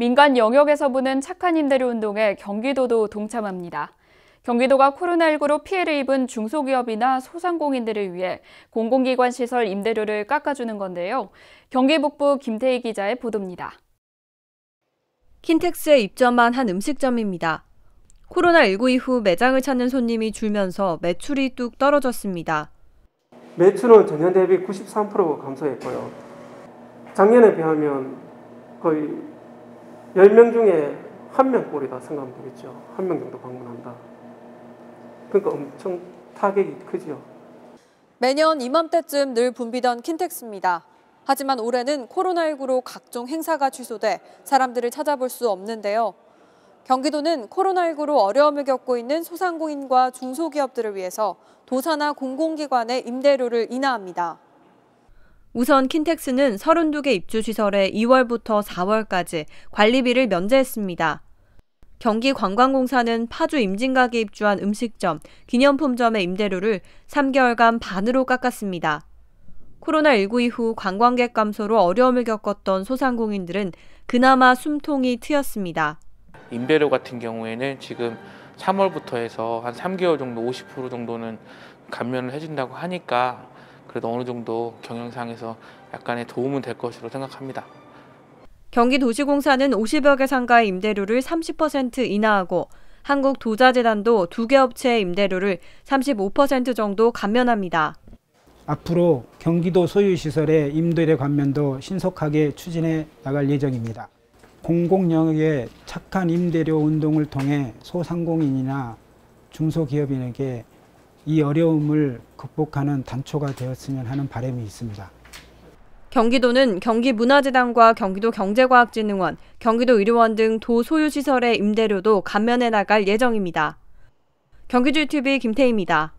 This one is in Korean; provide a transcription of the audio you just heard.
민간 영역에서 부는 착한 임대료 운동에 경기도도 동참합니다. 경기도가 코로나19로 피해를 입은 중소기업이나 소상공인들을 위해 공공기관 시설 임대료를 깎아주는 건데요. 경기 북부 김태희 기자의 보도입니다. 킨텍스에 입점한 한 음식점입니다. 코로나19 이후 매장을 찾는 손님이 줄면서 매출이 뚝 떨어졌습니다. 매출은 전년 대비 93% 감소했고요. 작년에 비하면 거의 10명 중에 한 명꼴이다 생각하면 되겠죠. 한 명 정도 방문한다. 그러니까 엄청 타격이 크지 매년 이맘때쯤 늘 붐비던 킨텍스입니다. 하지만 올해는 코로나19로 각종 행사가 취소돼 사람들을 찾아볼 수 없는데요. 경기도는 코로나19로 어려움을 겪고 있는 소상공인과 중소기업들을 위해서 도사나 공공기관의 임대료를 인하합니다. 우선 킨텍스는 32개 입주 시설에 2월부터 4월까지 관리비를 면제했습니다. 경기관광공사는 파주 임진각에 입주한 음식점, 기념품점의 임대료를 3개월간 반으로 깎았습니다. 코로나19 이후 관광객 감소로 어려움을 겪었던 소상공인들은 그나마 숨통이 트였습니다. 임대료 같은 경우에는 지금 3월부터 해서 한 3개월 정도 50% 정도는 감면을 해준다고 하니까 그래도 어느 정도 경영상에서 약간의 도움은 될 것으로 생각합니다. 경기도시공사는 50여 개 상가의 임대료를 30% 인하하고 한국도자재단도 두 개 업체의 임대료를 35% 정도 감면합니다. 앞으로 경기도 소유시설의 임대료 감면도 신속하게 추진해 나갈 예정입니다. 공공영역의 착한 임대료 운동을 통해 소상공인이나 중소기업인에게 이 어려움을 극복하는 단초가 되었으면 하는 바람이 있습니다. 경기도는 경기문화재단과 경기도경제과학진흥원, 경기도의료원 등 도소유시설의 임대료도 감면해 나갈 예정입니다. 경기주TV 김태희입니다.